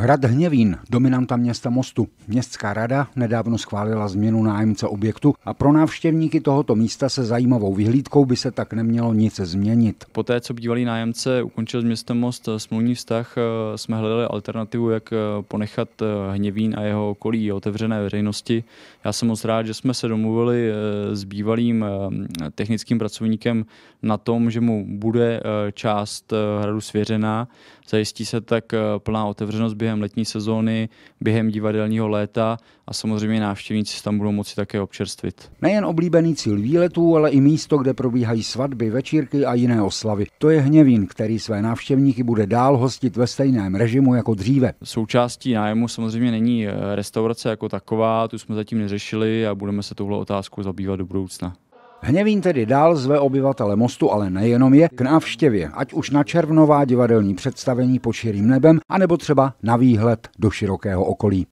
Hrad Hněvín, dominanta města Mostu. Městská rada nedávno schválila změnu nájemce objektu a pro návštěvníky tohoto místa se zajímavou vyhlídkou by se tak nemělo nic změnit. Poté, co bývalý nájemce ukončil s městem Most eh, smluvní vztah, eh, jsme hledali alternativu, jak eh, ponechat Hněvín a jeho okolí otevřené veřejnosti. Já jsem moc rád, že jsme se domluvili s bývalým technickým pracovníkem na tom, že mu bude část hradu svěřená. Zajistí se tak plná otevřenost během během letní sezóny, během divadelního léta a samozřejmě návštěvníci tam budou moci také občerstvit. Nejen oblíbený cíl výletů, ale i místo, kde probíhají svatby, večírky a jiné oslavy. To je Hněvín, který své návštěvníky bude dál hostit ve stejném režimu jako dříve. Součástí nájmu samozřejmě není eh, restaurace jako taková, tu jsme zatím neřešili a budeme se touhle otázkou zabývat do budoucna. Hněvín tedy dál zve obyvatele mostu, ale nejenom je, k návštěvě, ať už na červnová divadelní představení pod širým nebem, anebo třeba na výhled do širokého okolí.